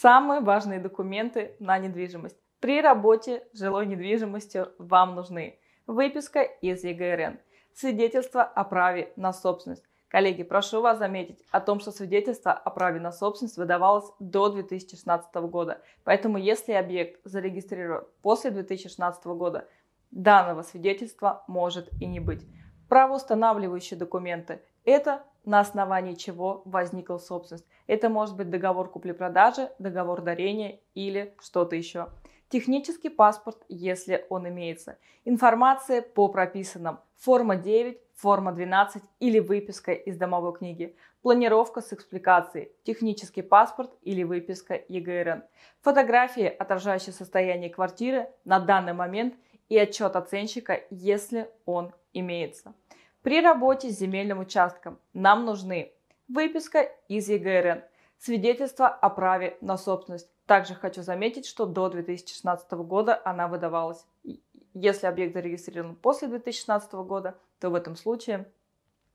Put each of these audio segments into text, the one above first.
Самые важные документы на недвижимость. При работе с жилой недвижимостью вам нужны выписка из ЕГРН, свидетельство о праве на собственность. Коллеги, прошу вас заметить о том, что свидетельство о праве на собственность выдавалось до 2016 года. Поэтому если объект зарегистрирован после 2016 года, данного свидетельства может и не быть. Правоустанавливающие документы – это на основании чего возникла собственность. Это может быть договор купли-продажи, договор дарения или что-то еще. Технический паспорт, если он имеется. Информация по прописанным. Форма 9, форма 12 или выписка из домовой книги. Планировка с экспликацией. Технический паспорт или выписка ЕГРН. Фотографии, отражающие состояние квартиры на данный момент – и отчет оценщика, если он имеется. При работе с земельным участком нам нужны выписка из ЕГРН, свидетельство о праве на собственность. Также хочу заметить, что до 2016 года она выдавалась. Если объект зарегистрирован после 2016 года, то в этом случае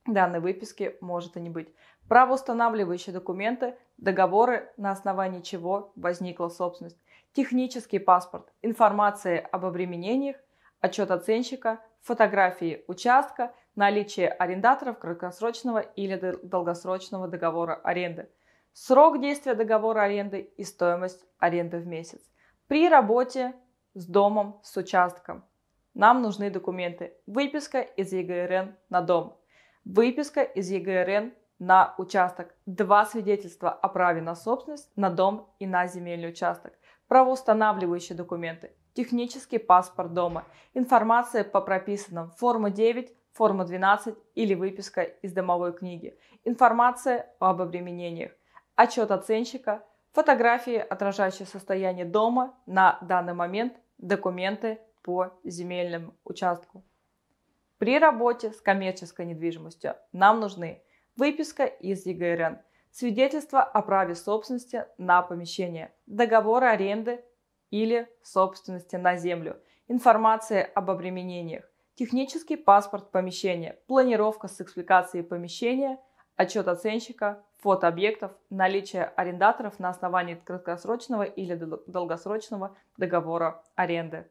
данной выписки может и не быть. Правоустанавливающие документы, договоры, на основании чего возникла собственность, технический паспорт, информация об обременениях, отчет оценщика, фотографии участка, наличие арендаторов краткосрочного или долгосрочного договора аренды, срок действия договора аренды и стоимость аренды в месяц. При работе с домом, с участком нам нужны документы. Выписка из ЕГРН на дом, выписка из ЕГРН на участок, два свидетельства о праве на собственность на дом и на земельный участок, правоустанавливающие документы, технический паспорт дома, информация по прописанным, форма 9, форма 12 или выписка из домовой книги, информация об обременениях, отчет оценщика, фотографии, отражающие состояние дома на данный момент, документы по земельному участку. При работе с коммерческой недвижимостью нам нужны выписка из ЕГРН, свидетельство о праве собственности на помещение, договор аренды или собственности на землю, информация об обременениях, технический паспорт помещения, планировка с экспликацией помещения, отчет оценщика, фото объектов, наличие арендаторов на основании краткосрочного или долгосрочного договора аренды.